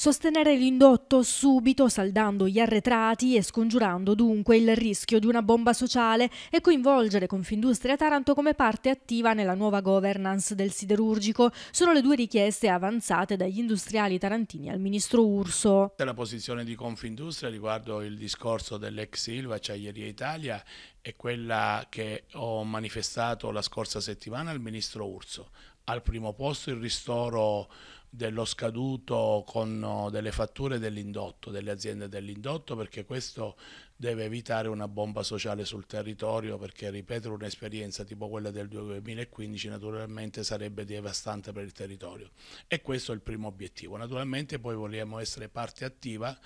Sostenere l'indotto subito saldando gli arretrati e scongiurando dunque il rischio di una bomba sociale e coinvolgere Confindustria Taranto come parte attiva nella nuova governance del siderurgico sono le due richieste avanzate dagli industriali tarantini al ministro Urso. La posizione di Confindustria riguardo il discorso dell'ex Silva, Acciaieria cioè Italia è quella che ho manifestato la scorsa settimana al ministro Urso. Al primo posto il ristoro dello scaduto con oh, delle fatture dell'indotto, delle aziende dell'indotto, perché questo deve evitare una bomba sociale sul territorio, perché ripetere un'esperienza tipo quella del 2015 naturalmente sarebbe devastante per il territorio. E questo è il primo obiettivo. Naturalmente poi vogliamo essere parte attiva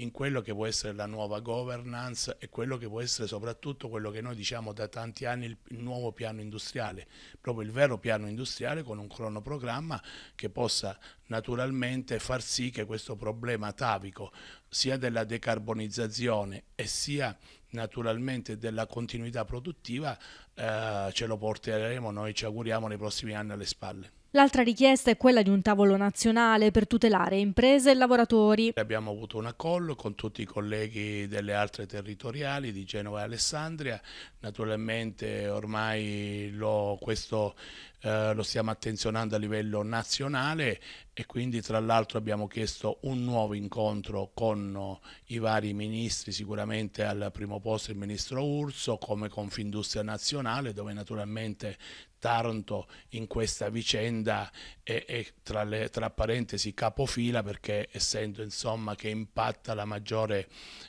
in quello che può essere la nuova governance e quello che può essere soprattutto quello che noi diciamo da tanti anni il, nuovo piano industriale, proprio il vero piano industriale con un cronoprogramma che possa naturalmente far sì che questo problema atavico sia della decarbonizzazione e sia naturalmente della continuità produttiva eh, ce lo porteremo noi ci auguriamo nei prossimi anni alle spalle. L'altra richiesta è quella di un tavolo nazionale per tutelare imprese e lavoratori. Abbiamo avuto una call con tutti i colleghi delle altre territoriali di Genova e Alessandria. Naturalmente ormai lo, questo eh, lo stiamo attenzionando a livello nazionale e quindi tra l'altro abbiamo chiesto un nuovo incontro con eh, i vari ministri, sicuramente al primo posto il ministro Urso come Confindustria Nazionale dove naturalmente Taranto in questa vicenda è, è tra, le, tra, parentesi capofila perché essendo insomma che impatta la maggiore,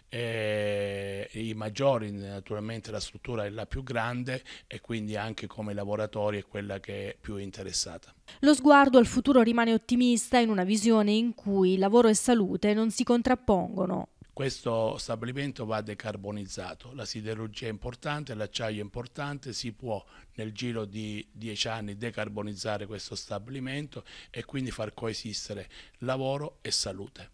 eh, i maggiori naturalmente la struttura è la più grande e quindi anche come lavoratori è quella che più interessata. Lo sguardo al futuro rimane ottimista in una visione in cui lavoro e salute non si contrappongono. Questo stabilimento va decarbonizzato, la siderurgia è importante, l'acciaio è importante, si può nel giro di dieci anni decarbonizzare questo stabilimento e quindi far coesistere lavoro e salute.